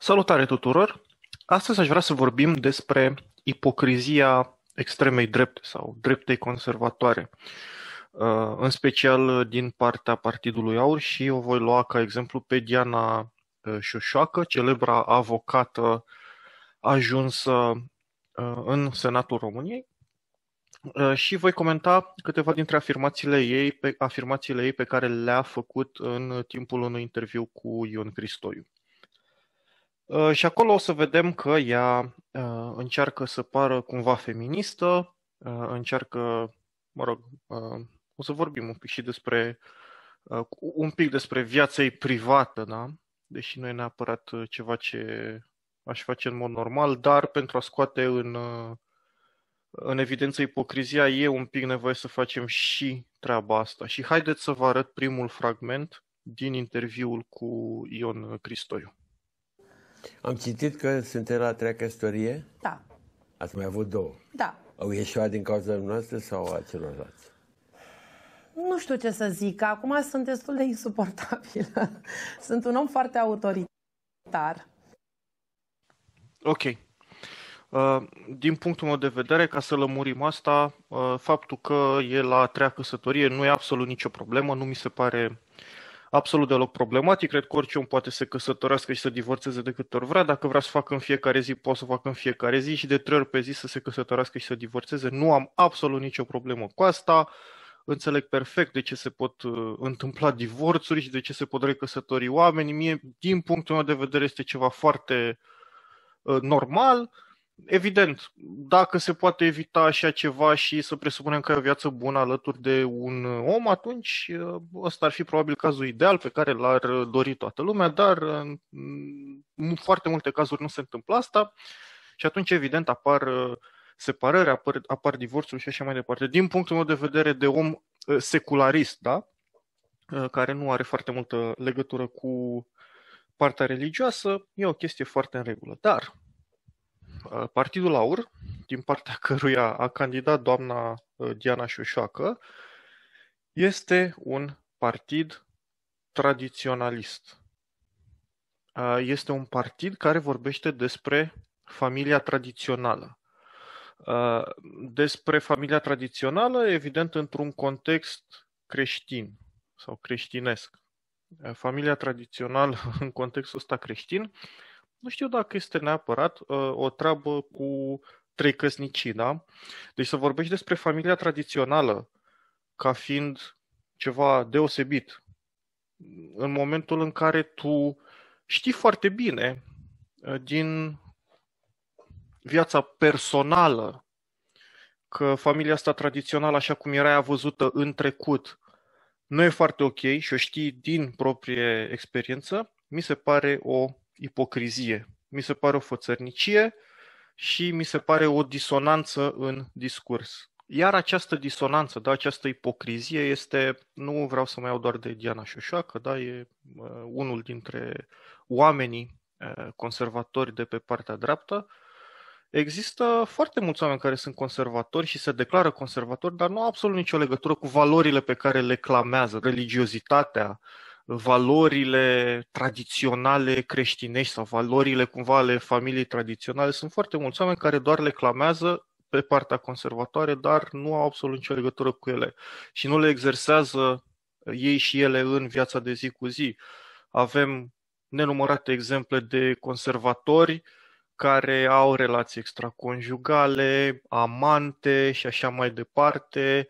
Salutare tuturor! Astăzi aș vrea să vorbim despre ipocrizia extremei drepte sau dreptei conservatoare, uh, în special din partea Partidului Aur și o voi lua ca exemplu pe Diana uh, Șoșoacă, celebra avocată ajunsă uh, în Senatul României și voi comenta câteva dintre afirmațiile ei, pe, afirmațiile ei pe care le-a făcut în timpul unui interviu cu Ion Cristoiu. Uh, și acolo o să vedem că ea uh, încearcă să pară cumva feministă, uh, încearcă, mă rog, o să vorbim un pic și despre, un pic despre viața ei privată, da? Deși nu e neapărat ceva ce aș face în mod normal, dar pentru a scoate în, în evidență ipocrizia e un pic nevoie să facem și treaba asta. Și haideți să vă arăt primul fragment din interviul cu Ion Cristoiu. Am citit că suntem la treia căsătorie? Da. Ați mai avut două? Da. Au ieșit din cauza noastră sau a celorlalți? Nu știu ce să zic, acum sunt destul de insuportabilă. sunt un om foarte autoritar. Ok. Uh, din punctul meu de vedere, ca să lămurim asta, uh, faptul că e la a treia căsătorie nu e absolut nicio problemă, nu mi se pare uh, absolut deloc problematic. Cred că orice om poate să se căsătorească și să divorțeze de câte ori vrea. Dacă vrea să facă în fiecare zi, poate să facă în fiecare zi și de trei ori pe zi să se căsătorească și să divorțeze. Nu am absolut nicio problemă cu asta. Înțeleg perfect de ce se pot uh, întâmpla divorțuri și de ce se pot recăsători oamenii. Mie, din punctul meu de vedere, este ceva foarte uh, normal evident, dacă se poate evita așa ceva și să presupunem că e o viață bună alături de un om, atunci uh, ăsta ar fi probabil cazul ideal pe care l-ar dori toată lumea, dar uh, în foarte multe cazuri nu se întâmplă asta și atunci, evident, apar uh, separări, apar, apar divorțuri și așa mai departe. Din punctul meu de vedere de om secularist, da? care nu are foarte multă legătură cu partea religioasă, e o chestie foarte în regulă. Dar Uh, Partidul Aur, din partea căruia a candidat doamna uh, Diana Șoșoacă, este un partid tradiționalist. Uh, este un partid care vorbește despre familia tradițională. Despre familia tradițională, evident, într-un context creștin sau creștinesc. Familia tradițională, în contextul ăsta creștin, uh, nu știu dacă este neapărat uh, o treabă cu trei căsnicii, da? Deci să vorbești despre familia tradițională ca fiind ceva deosebit în momentul în care tu știi foarte bine uh, din viața personală că familia asta tradițională, așa cum era ea văzută în trecut, nu e foarte ok și o știi din proprie experiență, mi se pare o ipocrizie. Mi se pare o fățărnicie și mi se pare o disonanță în discurs. Iar această disonanță, da, această ipocrizie este, nu vreau să mai iau doar de Diana Șoșoacă, da, e uh, unul dintre oamenii uh, conservatori de pe partea dreaptă. Există foarte mulți oameni care sunt conservatori și se declară conservatori, dar nu au absolut nicio legătură cu valorile pe care le clamează, religiozitatea, uh, valorile tradiționale creștinești sau valorile cumva ale familiei tradiționale. Sunt foarte mulți oameni care doar le clamează pe partea conservatoare, dar nu au absolut nicio legătură cu ele și nu le exersează ei și ele în viața de zi cu zi. Avem nenumărate exemple de conservatori care au relații extraconjugale, amante și așa mai departe.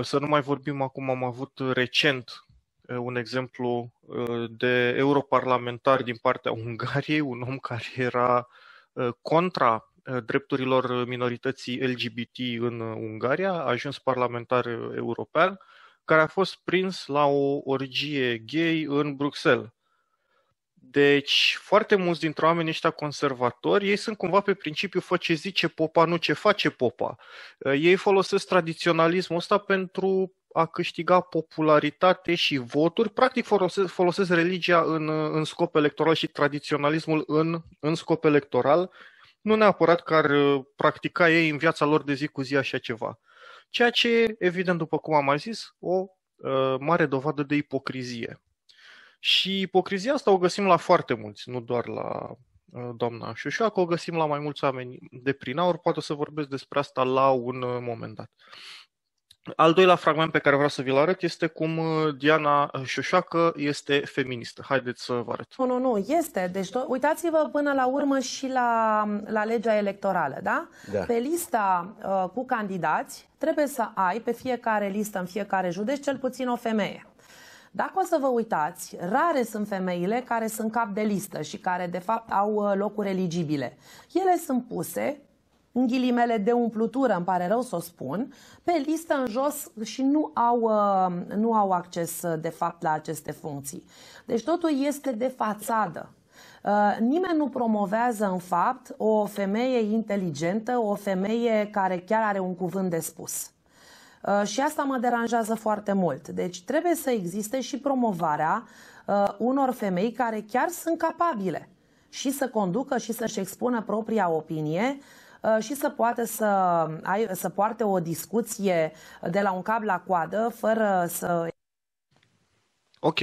Să nu mai vorbim acum, am avut recent Eh, un exemplu eh, de europarlamentar din partea Ungariei, un om care era eh, contra drepturilor minorității LGBT în Ungaria, a ajuns parlamentar european, care a fost prins la o orgie gay în Bruxelles. Deci, foarte mulți dintre oamenii ăștia conservatori, ei sunt cumva pe principiu fă ce zice popa, nu ce face popa. Uh, ei folosesc tradiționalismul ăsta pentru a câștiga popularitate și voturi. Practic folosesc, folosesc religia în, uh, în scop electoral și tradiționalismul în, în scop electoral, nu neapărat că ar uh, practica ei în viața lor de zi cu zi așa ceva. Ceea ce evident, după cum am mai zis, o uh, mare dovadă de ipocrizie. Și ipocrizia asta o găsim la foarte mulți, nu doar la uh, doamna Șușoacă, o găsim la mai mulți oameni de prin aur, poate să vorbesc despre asta la un uh, moment dat. Al doilea fragment pe care vreau să vi-l arăt este cum uh, Diana Șoșoacă este feministă. Haideți să vă arăt. Nu, nu, nu, este. Deci uitați-vă până la urmă și la, la legea electorală, da? da. Pe lista uh, cu candidați trebuie să ai pe fiecare listă, în fiecare județ, cel puțin o femeie. Dacă o să vă uitați, rare sunt femeile care sunt cap de listă și care de fapt au uh, locuri eligibile. Ele sunt puse în ghilimele de umplutură, îmi pare rău să o spun, pe listă în jos și nu au, uh, nu au acces uh, de fapt la aceste funcții. Deci totul este de fațadă. Nimeni nu promovează în fapt o femeie inteligentă, o femeie care chiar are un cuvânt de spus. Uh, și asta mă deranjează foarte mult. Deci trebuie să existe și promovarea uh, unor femei care chiar sunt capabile și să conducă și să-și expună propria opinie uh, și să poate să, ai, să poarte o discuție de la un cap la coadă fără să... Ok,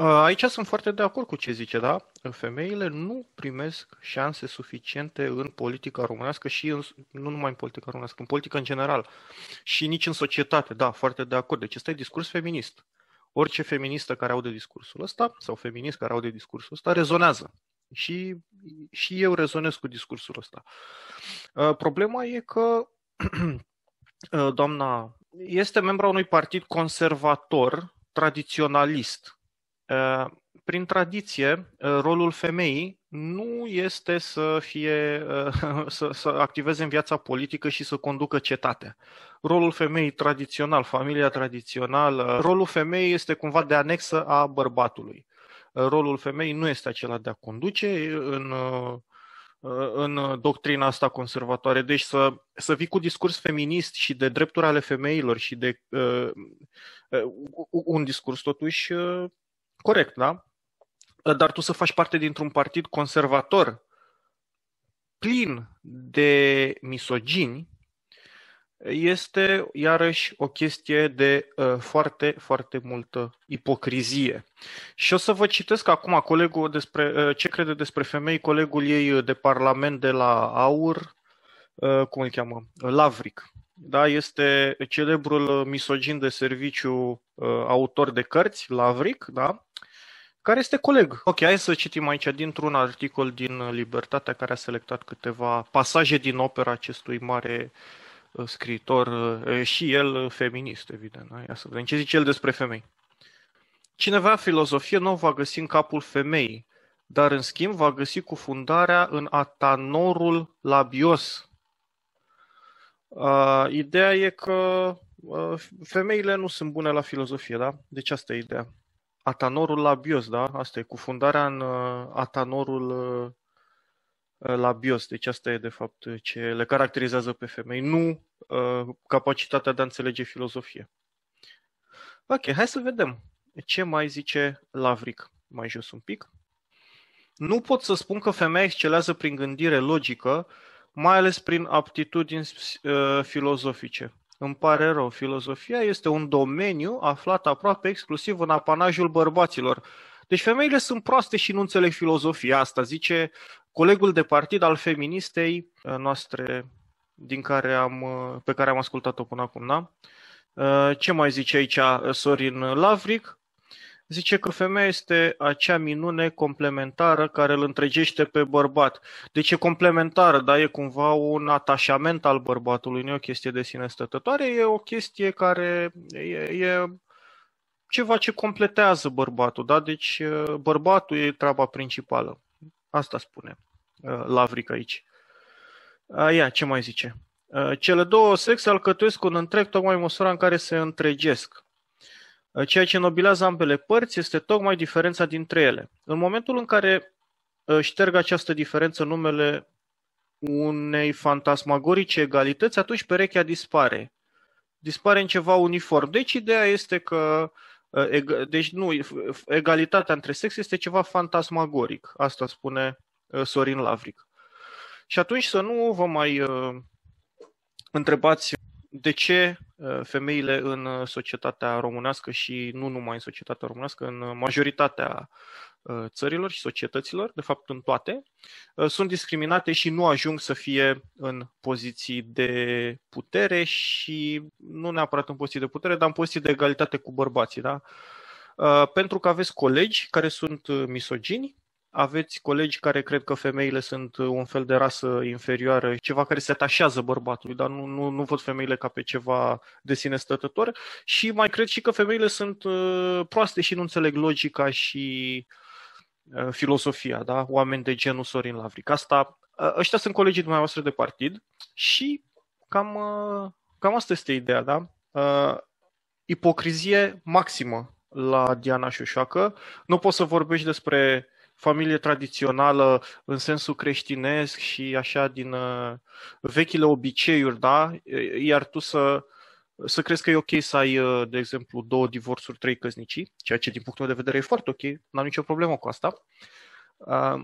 Uh, aici sunt foarte de acord cu ce zice, da? Femeile nu primesc șanse suficiente în politica românească și în, nu numai în politica românească, în politică în general și nici în societate, da, foarte de acord. Deci ăsta e discurs feminist. Orice feministă care aude discursul ăsta sau feminist care aude discursul ăsta rezonează. Și, și eu rezonez cu discursul ăsta. Uh, problema e că uh, doamna este membra unui partid conservator, tradiționalist, prin tradiție, rolul femeii nu este să, fie, să, să activeze în viața politică și să conducă cetatea. Rolul femeii tradițional, familia tradițională, rolul femeii este cumva de anexă a bărbatului. Rolul femeii nu este acela de a conduce în, în doctrina asta conservatoare. Deci să, să vii cu discurs feminist și de drepturi ale femeilor și de uh, un discurs totuși uh, Corect, da? Dar tu să faci parte dintr-un partid conservator plin de misogini este iarăși o chestie de uh, foarte, foarte multă ipocrizie. Și o să vă citesc acum colegul despre uh, ce crede despre femei colegul ei de parlament de la AUR, uh, cum îl cheamă, Lavric. Da, este celebrul misogin de serviciu uh, autor de cărți, Lavric, da? care este coleg. Ok, hai să citim aici dintr-un articol din Libertatea care a selectat câteva pasaje din opera acestui mare uh, scriitor uh, și el uh, feminist, evident. Ia să vedem ce zice el despre femei. Cineva filozofie nu va găsi în capul femeii, dar în schimb va găsi cufundarea în atanorul labios. Uh, ideea e că uh, femeile nu sunt bune la filozofie, da? Deci asta e ideea. Atanorul Labios, da? Asta e, cufundarea în uh, Atanorul uh, Labios. Deci asta e, de fapt, uh, ce le caracterizează pe femei, nu capacitatea de a înțelege filozofie. Ok, hai să vedem ce mai zice Lavric. Mai jos un pic. Nu pot să spun că femeia excelează prin gândire logică, mai ales prin aptitudini filozofice. Îmi pare rău, filozofia este un domeniu aflat aproape exclusiv în apanajul bărbaților. Deci femeile sunt proaste și nu înțeleg filozofia asta, zice colegul de partid al feministei uh, noastre din care am, uh, pe care am ascultat-o până acum, da? Uh, ce mai zice aici Sorin Lavric? Zice că femeia este acea minune complementară care îl întregește pe bărbat. Deci e complementară, dar e cumva un atașament al bărbatului, nu e o chestie de sine stătătoare, e o chestie care e, e ceva ce completează bărbatul, da? Deci bărbatul e treaba principală. Asta spune Lavric aici. Ia, ce mai zice? Cele două sexe alcătuiesc un întreg tocmai în măsura în care se întregesc. Ă, ceea ce nobilează ambele părți este tocmai diferența dintre ele. În momentul în care ă, șterg această diferență numele unei fantasmagorice egalități, atunci perechea dispare. Dispare în ceva uniform. Deci ideea este că ă, deci nu, egalitatea între sex este ceva fantasmagoric. Asta spune Sorin Lavric. Și atunci să nu vă mai întrebați de ce Uh, femeile în uh, societatea românească și nu numai în societatea românească, în uh, majoritatea țărilor și societăților, de fapt în toate, sunt discriminate și nu ajung să fie în poziții de putere și nu neapărat în poziții de putere, dar în poziții de egalitate cu bărbații, da? Pentru că aveți colegi care sunt misogini, aveți colegi care cred că femeile sunt uh, un fel de rasă inferioară, ceva care se atașează bărbatului, dar nu, nu, nu văd femeile ca pe ceva de sine stătător. Și mai cred și că femeile sunt uh, proaste și nu înțeleg logica și uh, filosofia, da? oameni de genul Sorin Lavric. Asta, ăștia sunt colegii dumneavoastră de partid și cam, cam asta este ideea, da? Ipocrizie maximă la Diana Șoșoacă. Nu poți să vorbești despre familie tradițională în sensul creștinesc și așa din uh, vechile obiceiuri, da? Iar tu să, să crezi că e ok să ai, uh, de exemplu, două divorțuri, trei căsnicii, ceea ce din punctul meu de vedere e foarte ok, n-am nicio problemă cu asta. Uh,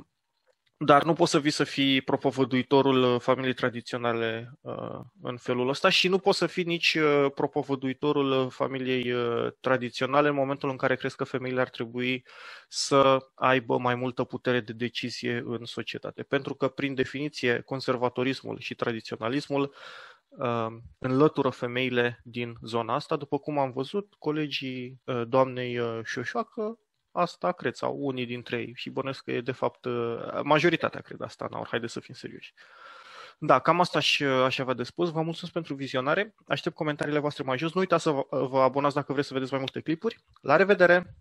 dar nu poți să vii să fii propovăduitorul uh, familiei tradiționale uh, în felul ăsta și nu poți să fii nici uh, propovăduitorul familiei tradiționale în momentul în care crezi că femeile ar trebui să aibă mai multă putere de decizie în societate. Pentru că, prin definiție, conservatorismul și tradiționalismul înlătură femeile din zona asta. După cum am văzut, colegii doamnei Șoșoacă Asta cred, sau unii dintre ei. Și bănesc că e, de fapt, ă, majoritatea cred asta, Naur. Haideți să fim serioși. Da, cam asta aș, aș avea de spus. Vă mulțumesc pentru vizionare. Aștept comentariile voastre mai jos. Nu uitați să vă, vă abonați dacă vreți să vedeți mai multe clipuri. La revedere!